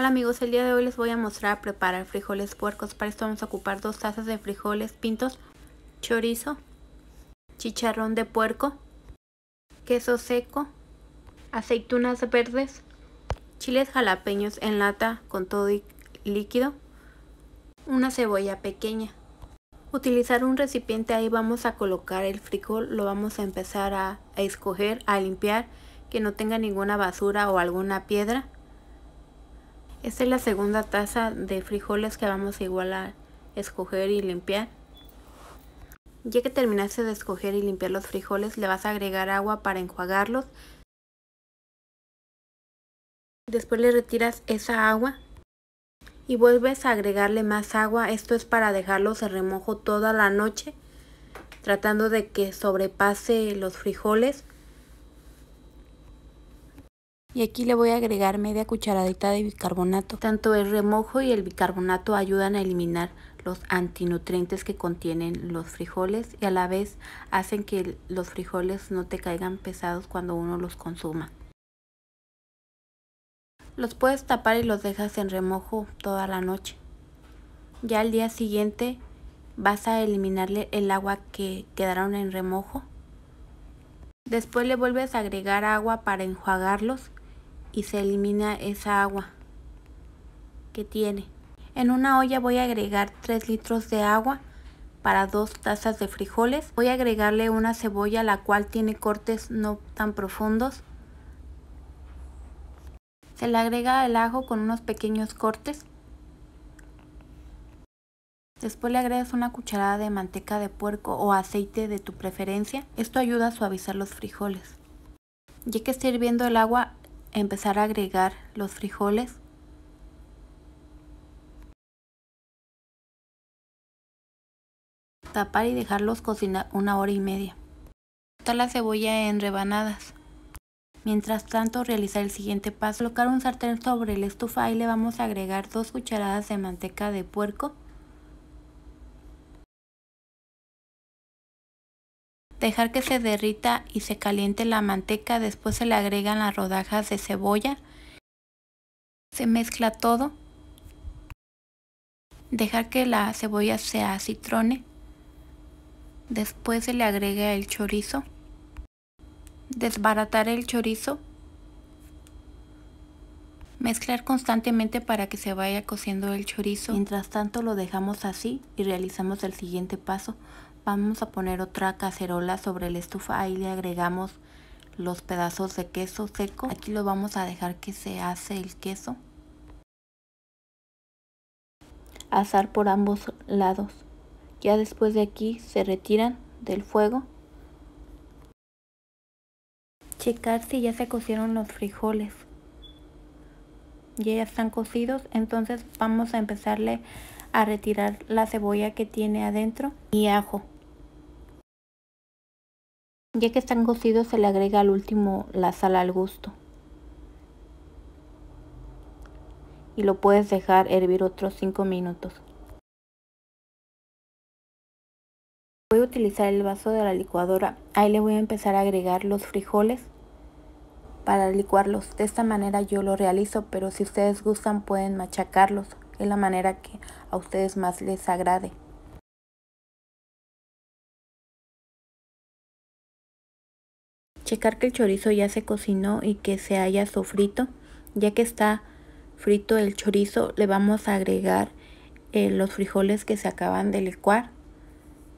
Hola amigos, el día de hoy les voy a mostrar a preparar frijoles puercos. Para esto vamos a ocupar dos tazas de frijoles pintos, chorizo, chicharrón de puerco, queso seco, aceitunas verdes, chiles jalapeños en lata con todo líquido, una cebolla pequeña. Utilizar un recipiente ahí vamos a colocar el frijol, lo vamos a empezar a escoger, a limpiar, que no tenga ninguna basura o alguna piedra. Esta es la segunda taza de frijoles que vamos igual a escoger y limpiar. Ya que terminaste de escoger y limpiar los frijoles, le vas a agregar agua para enjuagarlos. Después le retiras esa agua y vuelves a agregarle más agua. Esto es para dejarlos en remojo toda la noche, tratando de que sobrepase los frijoles y aquí le voy a agregar media cucharadita de bicarbonato. Tanto el remojo y el bicarbonato ayudan a eliminar los antinutrientes que contienen los frijoles y a la vez hacen que los frijoles no te caigan pesados cuando uno los consuma. Los puedes tapar y los dejas en remojo toda la noche. Ya al día siguiente vas a eliminarle el agua que quedaron en remojo. Después le vuelves a agregar agua para enjuagarlos y se elimina esa agua que tiene. En una olla voy a agregar 3 litros de agua para 2 tazas de frijoles. Voy a agregarle una cebolla la cual tiene cortes no tan profundos. Se le agrega el ajo con unos pequeños cortes. Después le agregas una cucharada de manteca de puerco o aceite de tu preferencia. Esto ayuda a suavizar los frijoles. Ya que está hirviendo el agua, empezar a agregar los frijoles tapar y dejarlos cocinar una hora y media. Cortar la cebolla en rebanadas. Mientras tanto, realizar el siguiente paso. Colocar un sartén sobre la estufa y le vamos a agregar dos cucharadas de manteca de puerco dejar que se derrita y se caliente la manteca, después se le agregan las rodajas de cebolla, se mezcla todo, dejar que la cebolla se citrone. después se le agrega el chorizo, desbaratar el chorizo, mezclar constantemente para que se vaya cociendo el chorizo, mientras tanto lo dejamos así y realizamos el siguiente paso, Vamos a poner otra cacerola sobre la estufa, ahí le agregamos los pedazos de queso seco. Aquí lo vamos a dejar que se hace el queso. Asar por ambos lados. Ya después de aquí se retiran del fuego. Checar si ya se cocieron los frijoles. Ya están cocidos, entonces vamos a empezarle a retirar la cebolla que tiene adentro y ajo. Ya que están cocidos se le agrega al último la sal al gusto. Y lo puedes dejar hervir otros 5 minutos. Voy a utilizar el vaso de la licuadora. Ahí le voy a empezar a agregar los frijoles para licuarlos. De esta manera yo lo realizo, pero si ustedes gustan pueden machacarlos es la manera que a ustedes más les agrade. Checar que el chorizo ya se cocinó y que se haya sofrito. Ya que está frito el chorizo, le vamos a agregar eh, los frijoles que se acaban de licuar.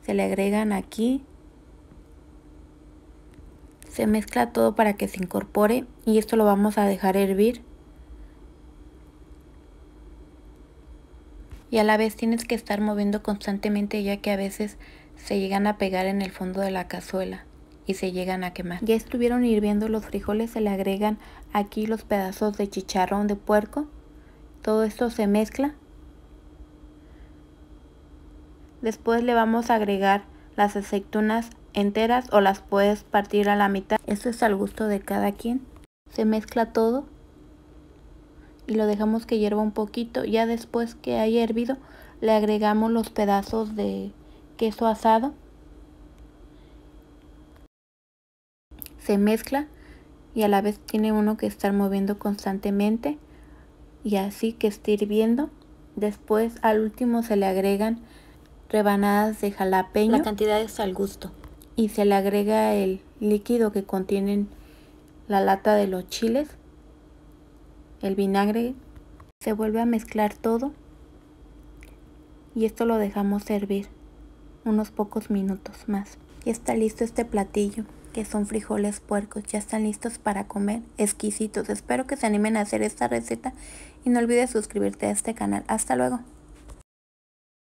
Se le agregan aquí. Se mezcla todo para que se incorpore y esto lo vamos a dejar hervir y a la vez tienes que estar moviendo constantemente ya que a veces se llegan a pegar en el fondo de la cazuela y se llegan a quemar. Ya estuvieron hirviendo los frijoles, se le agregan aquí los pedazos de chicharrón de puerco. Todo esto se mezcla. Después le vamos a agregar las aceitunas enteras o las puedes partir a la mitad. Esto es al gusto de cada quien. Se mezcla todo y lo dejamos que hierva un poquito. Ya después que haya hervido le agregamos los pedazos de queso asado. Se mezcla y a la vez tiene uno que estar moviendo constantemente y así que esté hirviendo. Después al último se le agregan rebanadas de jalapeño. La cantidad es al gusto. Y se le agrega el líquido que contienen la lata de los chiles el vinagre, se vuelve a mezclar todo y esto lo dejamos servir unos pocos minutos más. Ya está listo este platillo que son frijoles puercos, ya están listos para comer, exquisitos. Espero que se animen a hacer esta receta y no olvides suscribirte a este canal. Hasta luego.